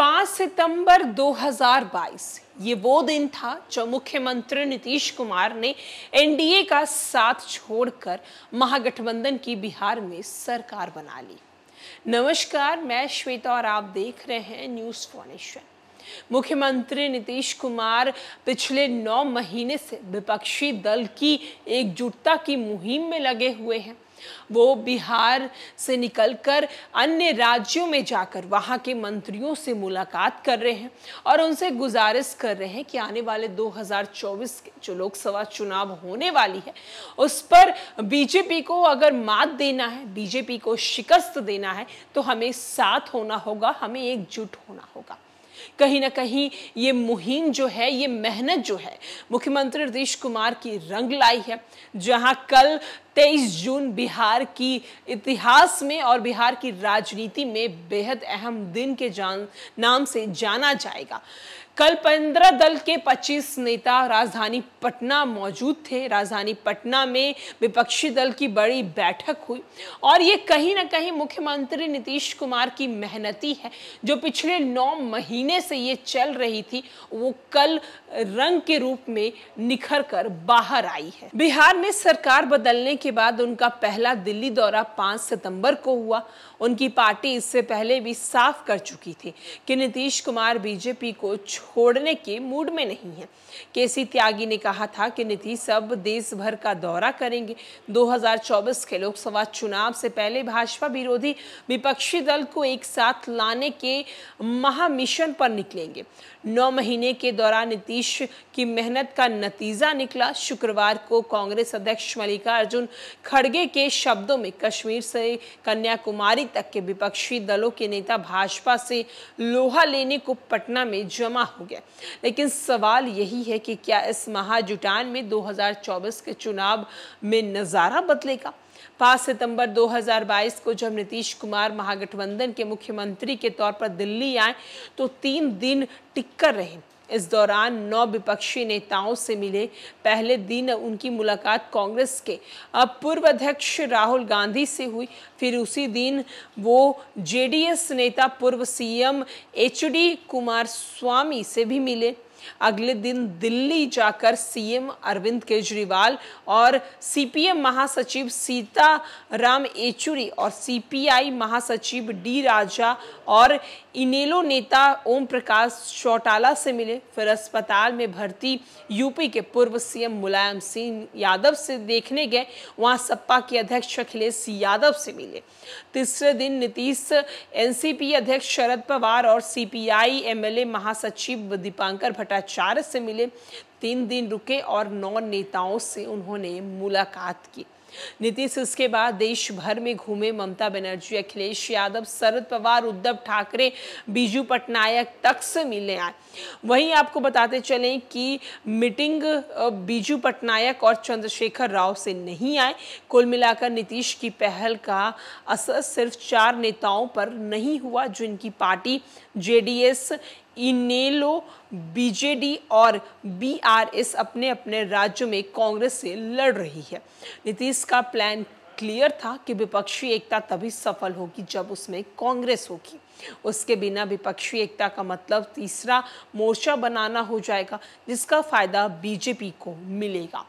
5 सितंबर 2022 ये वो दिन था जो मुख्यमंत्री नीतीश कुमार ने एनडीए का साथ छोड़कर महागठबंधन की बिहार में सरकार बना ली नमस्कार मैं श्वेता और आप देख रहे हैं न्यूज फॉनेशन मुख्यमंत्री नीतीश कुमार पिछले नौ महीने से विपक्षी दल की एकजुटता की मुहिम में लगे हुए हैं वो बिहार से निकलकर अन्य राज्यों में जाकर वहाँ के मंत्रियों से मुलाकात कर रहे हैं और उनसे गुजारिश कर रहे हैं कि आने वाले 2024 जो लोकसभा चुनाव होने वाली है उस पर बीजेपी को अगर मात देना है बीजेपी को शिकस्त देना है तो हमें साथ होना होगा हमें एकजुट होना होगा कहीं ना कहीं ये मुहिम जो है ये मेहनत जो है मुख्यमंत्री नीतीश कुमार की रंग लाई है जहां कल 23 जून बिहार की इतिहास में और बिहार की राजनीति में बेहद अहम दिन के जान नाम से जाना जाएगा कल पंद्रह दल के 25 नेता राजधानी पटना मौजूद थे राजधानी पटना में विपक्षी दल की बड़ी बैठक हुई और ये कहीं ना कहीं मुख्यमंत्री नीतीश कुमार की मेहनती है जो पिछले नौ महीने से ये चल रही थी वो कल रंग के रूप में निखर कर बाहर आई है बिहार में सरकार बदलने के बाद उनका पहला दिल्ली दौरा 5 सितंबर को हुआ उनकी पार्टी इससे पहले भी साफ कर चुकी थी कि नीतीश कुमार बीजेपी को छोड़ने के मूड में नहीं है के त्यागी ने कहा था कि नीतीश अब देश भर का दौरा करेंगे 2024 के लोकसभा चुनाव से पहले भाजपा विरोधी विपक्षी दल को एक साथ लाने के महामिशन पर निकलेंगे नौ महीने के दौरान नीतीश की मेहनत का नतीजा निकला शुक्रवार को कांग्रेस अध्यक्ष मल्लिकार्जुन खड़गे के शब्दों में कश्मीर से कन्याकुमारी तक के विपक्षी दलों के नेता भाजपा से लोहा लेने को पटना में जमा हो गया लेकिन सवाल यही है कि क्या इस महाजुटान में 2024 के चुनाव में नज़ारा बदलेगा पाँच सितंबर 2022 को जब नीतीश कुमार महागठबंधन के मुख्यमंत्री के तौर पर दिल्ली आए तो तीन दिन टिक कर रहे हैं इस दौरान नौ विपक्षी नेताओं से मिले पहले दिन उनकी मुलाकात कांग्रेस के पूर्व अध्यक्ष राहुल गांधी से हुई फिर उसी दिन वो जेडीएस नेता पूर्व सीएम एचडी कुमार स्वामी से भी मिले अगले दिन दिल्ली जाकर सीएम अरविंद केजरीवाल और सीपीएम महासचिव सीता राम येचुरी और सीपीआई महासचिव डी राजा और इनेलो नेता ओम प्रकाश चौटाला से मिले फिर अस्पताल में भर्ती यूपी के पूर्व सीएम मुलायम सिंह यादव से देखने गए वहां सपा के अध्यक्ष अखिलेश यादव से मिले तीसरे दिन नीतीश एनसीपी अध्यक्ष शरद पवार और सीपीआई एमएलए महासचिव दीपांकर भट्ट पत्राचार से मिले तीन दिन रुके और नौ नेताओं से उन्होंने मुलाकात की नीतीश इसके बाद देश भर में घूमे ममता बनर्जी अखिलेश यादव शरद पवार उद्धव ठाकरे बीजू पटनायक तक से मिलने आए वहीं आपको बताते चलें कि मीटिंग बीजू पटनायक और चंद्रशेखर राव से नहीं आए कुल मिलाकर नीतीश की पहल का असर सिर्फ चार नेताओं पर नहीं हुआ जिनकी पार्टी जेडीएस इनेलो बीजेडी और बीआरएस अपने अपने राज्यों में कांग्रेस से लड़ रही है नीतीश का प्लान क्लियर था कि विपक्षी एकता तभी सफल होगी जब उसमें कांग्रेस होगी उसके बिना विपक्षी एकता का मतलब तीसरा मोर्चा बनाना हो जाएगा जिसका फायदा बीजेपी को मिलेगा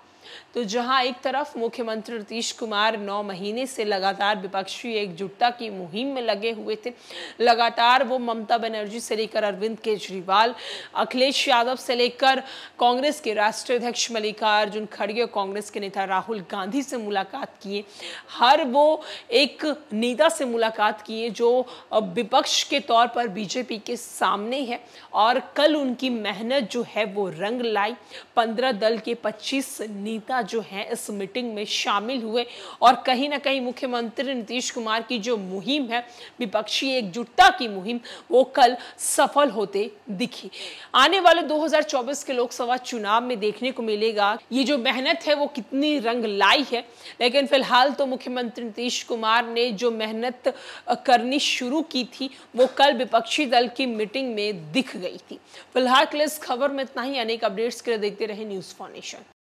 तो जहां एक तरफ मुख्यमंत्री नीतीश कुमार नौ महीने से लगातार विपक्षी एकजुटता की मुहिम में लगे हुए थे लगातार वो ममता बनर्जी से लेकर अरविंद केजरीवाल अखिलेश यादव से लेकर कांग्रेस के राष्ट्रीय अध्यक्ष मल्लिकार्जुन खड़गे और कांग्रेस के नेता राहुल गांधी से मुलाकात किए हर वो एक नेता से मुलाकात किए जो विपक्ष के तौर पर बीजेपी के सामने है और कल उनकी मेहनत जो है वो रंग लाई पंद्रह दल के पच्चीस नीति नेता जो हैं इस मीटिंग में शामिल हुए और कहीं ना कहीं मुख्यमंत्री नीतीश कुमार की जो मुहिम है विपक्षी एकजुटता की मुहिम वो कल सफल होते दिखी आने वाले 2024 के लोकसभा चुनाव में देखने को मिलेगा ये जो मेहनत है वो कितनी रंग लाई है लेकिन फिलहाल तो मुख्यमंत्री नीतीश कुमार ने जो मेहनत करनी शुरू की थी वो कल विपक्षी दल की मीटिंग में दिख गई थी फिलहाल के लिए इस खबर में इतना ही अनेक अपडेट्स के लिए देखते रहे न्यूज़ फाउंडेशन